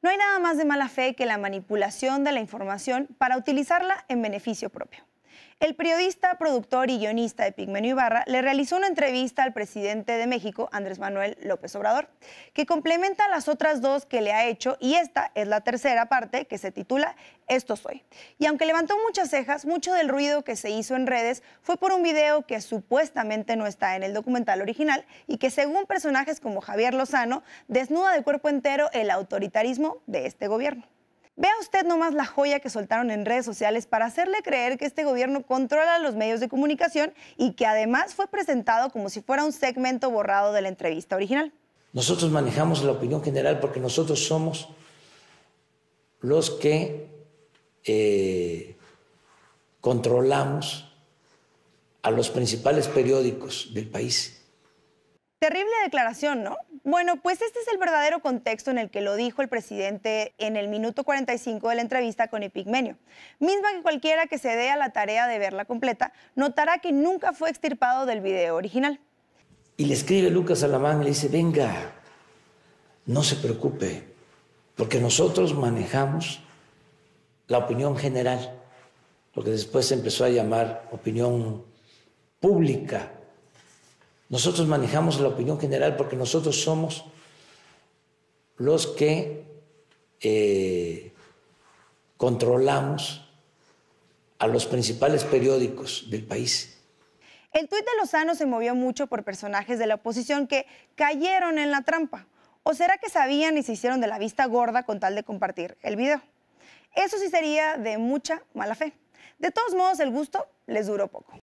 No hay nada más de mala fe que la manipulación de la información para utilizarla en beneficio propio. El periodista, productor y guionista de Pigmenio Ibarra le realizó una entrevista al presidente de México, Andrés Manuel López Obrador, que complementa las otras dos que le ha hecho y esta es la tercera parte que se titula Esto soy. Y aunque levantó muchas cejas, mucho del ruido que se hizo en redes fue por un video que supuestamente no está en el documental original y que según personajes como Javier Lozano desnuda de cuerpo entero el autoritarismo de este gobierno. Vea usted nomás la joya que soltaron en redes sociales para hacerle creer que este gobierno controla los medios de comunicación y que además fue presentado como si fuera un segmento borrado de la entrevista original. Nosotros manejamos la opinión general porque nosotros somos los que eh, controlamos a los principales periódicos del país. Terrible declaración, ¿no? Bueno, pues este es el verdadero contexto en el que lo dijo el presidente en el minuto 45 de la entrevista con Epigmenio. Misma que cualquiera que se dé a la tarea de verla completa notará que nunca fue extirpado del video original. Y le escribe Lucas Alamán y le dice, venga, no se preocupe, porque nosotros manejamos la opinión general, lo que después se empezó a llamar opinión pública nosotros manejamos la opinión general porque nosotros somos los que eh, controlamos a los principales periódicos del país. El tuit de Lozano se movió mucho por personajes de la oposición que cayeron en la trampa. ¿O será que sabían y se hicieron de la vista gorda con tal de compartir el video? Eso sí sería de mucha mala fe. De todos modos, el gusto les duró poco.